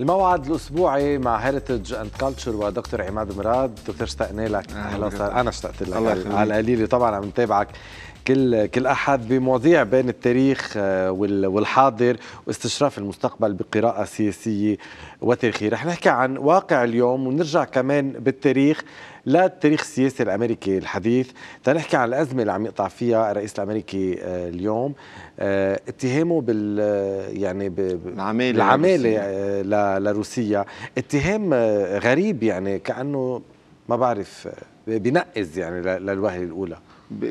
الموعد الاسبوعي مع هيريتج اند كلتشر ودكتور عماد مراد دكتور اشتقنا لك اهلا وسهلا انا اشتقت لك على القليله طبعا عم نتابعك كل كل احد بمواضيع بين التاريخ آه، والحاضر واستشراف المستقبل بقراءه سياسيه وتاريخيه، رح نحكي عن واقع اليوم ونرجع كمان بالتاريخ للتاريخ السياسي الامريكي الحديث، تنحكي عن الازمه اللي عم يقطع فيها الرئيس الامريكي آه، اليوم، آه، اتهامه بال يعني بالعماله العماله لروسيا، اتهام غريب يعني كانه ما بعرف بنقز يعني للوهله الاولى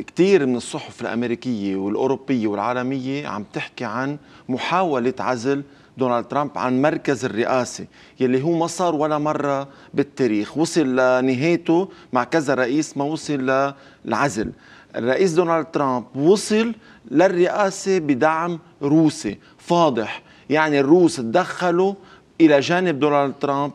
كثير من الصحف الامريكيه والاوروبيه والعالميه عم تحكي عن محاوله عزل دونالد ترامب عن مركز الرئاسه يلي هو ما صار ولا مره بالتاريخ وصل لنهايته مع كذا رئيس ما وصل للعزل الرئيس دونالد ترامب وصل للرئاسه بدعم روسي فاضح يعني الروس تدخلوا الى جانب دونالد ترامب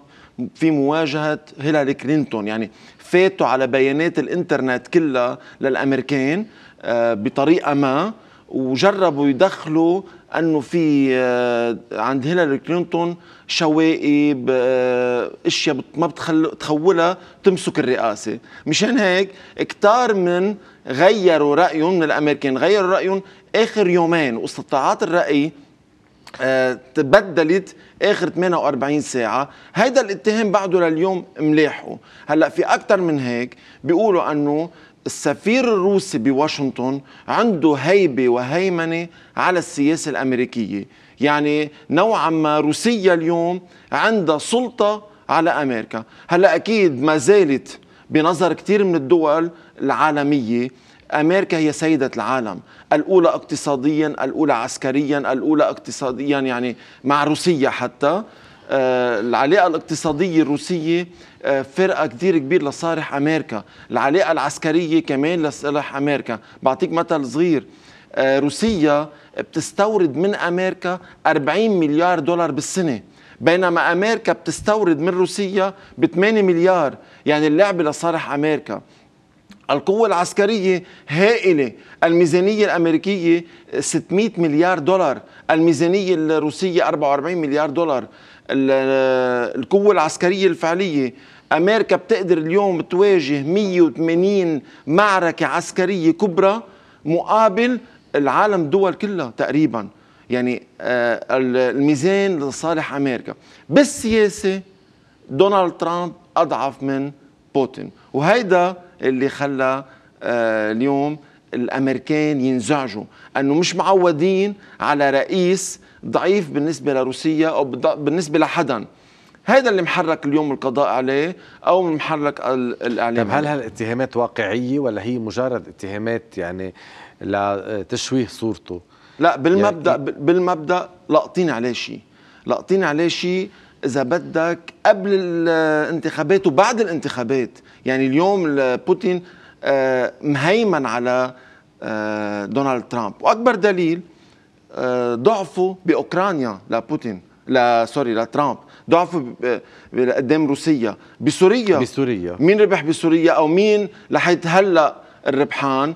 في مواجهه هيلاري كلينتون يعني فاتوا على بيانات الانترنت كلها للامريكان آه، بطريقه ما وجربوا يدخلوا انه في آه، عند هيلاري كلينتون شوائب آه، اشياء ما بتخولها تمسك الرئاسه مشان هيك كتار من غيروا رايهم من الامريكان غيروا رايهم اخر يومين واستطاعات الراي آه، تبدلت اخر 48 ساعه هيدا الاتهام بعده لليوم ملاحقه هلا في اكثر من هيك بيقولوا انه السفير الروسي بواشنطن عنده هيبه وهيمنه على السياسه الامريكيه يعني نوعا ما روسيا اليوم عندها سلطه على امريكا هلا اكيد ما زالت بنظر كثير من الدول العالميه أمريكا هي سيدة العالم الأولى اقتصاديا الأولى عسكريا الأولى اقتصاديا يعني مع روسيا حتى آه، العلاقة الاقتصادية الروسية آه، فرقة كتير كبير لصالح أمريكا العلاقة العسكرية كمان لصالح أمريكا بعطيك مثل صغير آه، روسيا بتستورد من أمريكا 40 مليار دولار بالسنة بينما أمريكا بتستورد من روسيا ب 8 مليار يعني اللعبة لصالح أمريكا القوة العسكرية هائلة الميزانية الأمريكية 600 مليار دولار الميزانية الروسية 44 مليار دولار القوة العسكرية الفعلية أمريكا بتقدر اليوم تواجه 180 معركة عسكرية كبرى مقابل العالم دول كلها تقريبا يعني آه، الميزان لصالح أمريكا بالسياسة دونالد ترامب أضعف من بوتين وهيدا اللي خلى آه، اليوم الامريكان ينزعجوا انه مش معودين على رئيس ضعيف بالنسبه لروسيا او بالنسبه لحدا هذا اللي محرك اليوم القضاء عليه او محرك الاعلام طيب هل هالاتهامات واقعيه ولا هي مجرد اتهامات يعني لتشويه آه، صورته لا بالمبدا يعني بالمبدا لاقطين عليه شيء لاقطين عليه شيء اذا بدك قبل الانتخابات وبعد الانتخابات يعني اليوم بوتين آه، مهيمن على آه، دونالد ترامب واكبر دليل آه، ضعفه باوكرانيا لبوتين لا سوري لترامب ضعفوا قدام روسيا بسوريا بسوريا مين ربح بسوريا او مين لحد هلا الربحان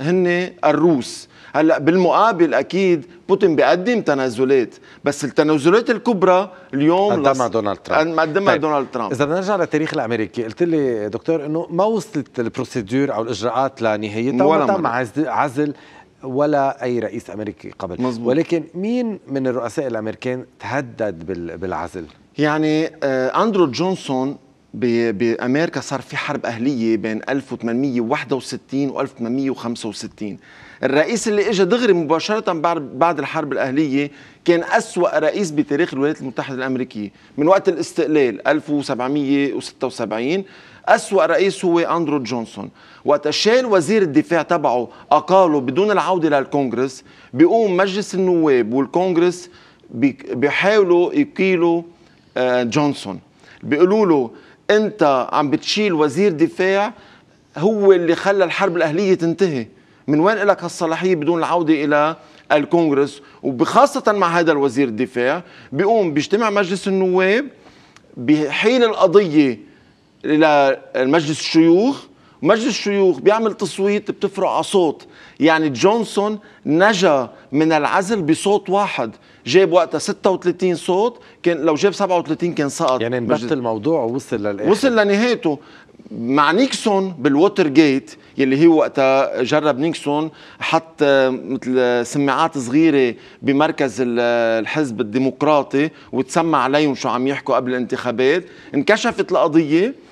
هن الروس هلا بالمقابل اكيد بوتين بيقدم تنازلات بس التنازلات الكبرى اليوم قدمها لص... دونالد ترامب قدمها طيب. دونالد ترامب اذا بدنا نرجع للتاريخ الامريكي قلت لي دكتور انه ما وصلت البروسيدور او الاجراءات لنهايتها ولا تم عزل ولا اي رئيس امريكي قبل مزبوط. ولكن مين من الرؤساء الامريكان تهدد بالعزل يعني آه، اندرو جونسون بامريكا صار في حرب اهليه بين 1861 و 1865 الرئيس اللي اجى دغري مباشره بعد الحرب الاهليه كان اسوا رئيس بتاريخ الولايات المتحده الامريكيه من وقت الاستقلال 1776 اسوا رئيس هو اندرو جونسون وقت شال وزير الدفاع تبعه اقاله بدون العوده للكونغرس بيقوم مجلس النواب والكونغرس بيحاولوا يقيلوا آه، جونسون بيقولوا له انت عم بتشيل وزير دفاع هو اللي خلى الحرب الاهليه تنتهي من وين لك هالصلاحيه بدون العوده الى الكونغرس وبخاصه مع هذا الوزير الدفاع بيقوم بيجتمع مجلس النواب بحيل القضيه الى مجلس الشيوخ مجلس الشيوخ بيعمل تصويت بتفرق على صوت يعني جونسون نجا من العزل بصوت واحد جاب وقتها 36 صوت كان لو جاب 37 كان سقط يعني انبت الموضوع ووصل للاخر وصل لنهايته مع نيكسون بالووتر جيت يلي هو وقتها جرب نيكسون حط مثل سماعات صغيره بمركز الحزب الديمقراطي وتسمع عليهم شو عم يحكوا قبل الانتخابات انكشفت القضيه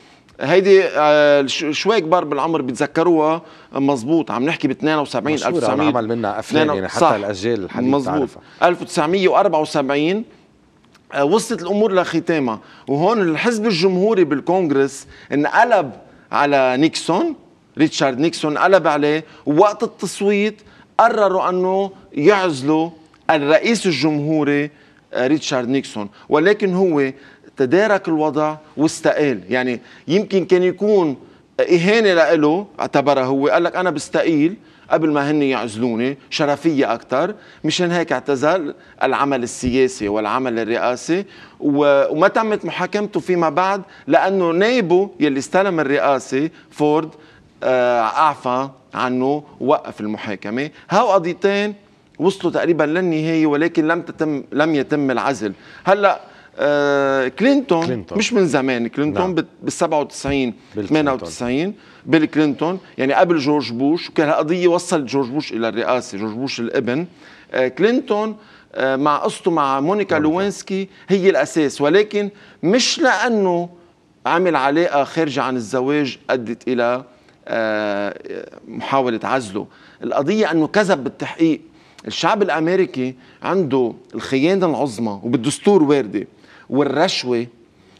هيدي آه، شوي كبار بالعمر بيتذكروها مزبوط عم نحكي ب 72 1900 عمل منها افلام يعني حتى صح. الاجيال الحديثه مزبوط 1974 آه، وصلت الامور لختامها وهون الحزب الجمهوري بالكونغرس انقلب على نيكسون ريتشارد نيكسون قلب عليه ووقت التصويت قرروا انه يعزلوا الرئيس الجمهوري آه، ريتشارد نيكسون ولكن هو تدارك الوضع واستقال يعني يمكن كان يكون إهانة لإله اعتبرها هو قال لك أنا بستقيل قبل ما هن يعزلوني شرفية أكثر مشان هيك اعتزل العمل السياسي والعمل الرئاسي وما تمت محاكمته فيما بعد لأنه نائبه يلي استلم الرئاسة فورد آه، أعفى عنه ووقف المحاكمة هاو قضيتين وصلوا تقريبا للنهاية ولكن لم تتم لم يتم العزل هلأ آه، كلينتون, مش من زمان كلينتون نعم. بال 97 98 بيل كلينتون يعني قبل جورج بوش وكان القضيه وصلت جورج بوش الى الرئاسه جورج بوش الابن آه، كلينتون آه، مع قصته مع مونيكا لوينسكي هي الاساس ولكن مش لانه عمل علاقه خارجه عن الزواج ادت الى محاوله عزله القضيه انه كذب بالتحقيق الشعب الامريكي عنده الخيانه العظمى وبالدستور وارده والرشوه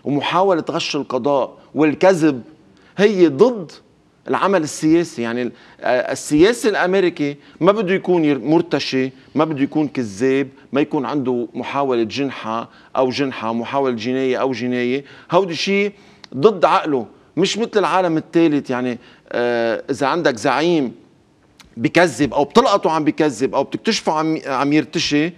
ومحاوله غش القضاء والكذب هي ضد العمل السياسي يعني آه، السياسي الامريكي ما بده يكون مرتشي ما بده يكون كذاب ما يكون عنده محاوله جنحه او جنحه محاوله جنايه او جنايه هودي شيء ضد عقله مش مثل العالم الثالث يعني آه، اذا عندك زعيم بكذب او بتلقطه عم بكذب او بتكتشفه عم عم يرتشي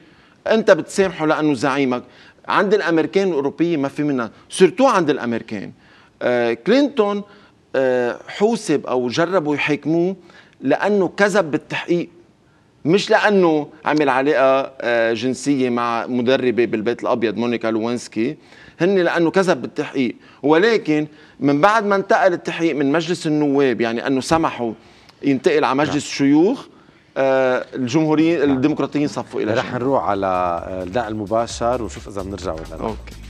انت بتسامحه لانه زعيمك عند الامريكان الاوروبيين ما في منها سورتو عند الامريكان آه، كلينتون آه، حوسب او جربوا يحاكموه لانه كذب بالتحقيق مش لانه عمل علاقه آه، جنسيه مع مدربه بالبيت الابيض مونيكا لوينسكي هن لانه كذب بالتحقيق ولكن من بعد ما انتقل التحقيق من مجلس النواب يعني انه سمحوا ينتقل على مجلس الشيوخ نعم. آه، الجمهوريين نعم. الديمقراطيين صفوا الى رح نروح على آه، الداء المباشر ونشوف اذا بنرجع ولا لا اوكي